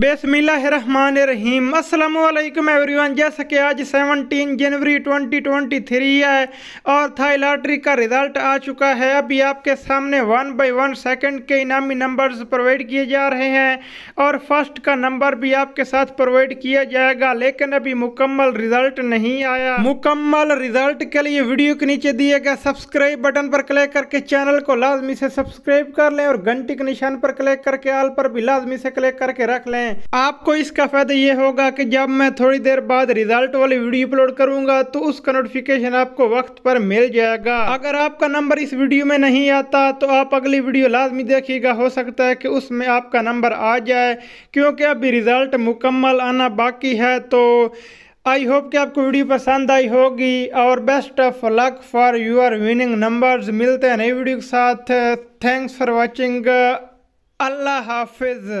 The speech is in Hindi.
बेसमिल्लाम असलम एवरीवन जैसा कि आज 17 जनवरी 2023 है और थाई लॉटरी का रिज़ल्ट आ चुका है अभी आपके सामने वन बाई वन सेकंड के इनामी नंबर्स प्रोवाइड किए जा रहे हैं और फर्स्ट का नंबर भी आपके साथ प्रोवाइड किया जाएगा लेकिन अभी मुकम्मल रिज़ल्ट नहीं आया मुकम्मल रिज़ल्ट के लिए वीडियो के नीचे दिए गए सब्सक्राइब बटन पर क्लिक करके चैनल को लाजमी से सब्सक्राइब कर लें और घंटी के निशान पर क्लिक करके आल पर भी लाजमी से क्लिक करके रख लें हैं आपको इसका फायदा ये होगा कि जब मैं थोड़ी देर बाद रिजल्ट वाली वीडियो अपलोड करूंगा तो उसका नोटिफिकेशन आपको वक्त पर मिल जाएगा अगर आपका नंबर इस वीडियो में नहीं आता तो आप अगली वीडियो लाजमी देखिएगा हो सकता है कि उसमें आपका नंबर आ जाए क्योंकि अभी रिजल्ट मुकम्मल आना बाकी है तो आई होप कि आपको वीडियो पसंद आई होगी और best of luck for your winning numbers मिलते हैं नई वीडियो के साथ थैंक्स फॉर वाचिंग अल्लाह हाफिज़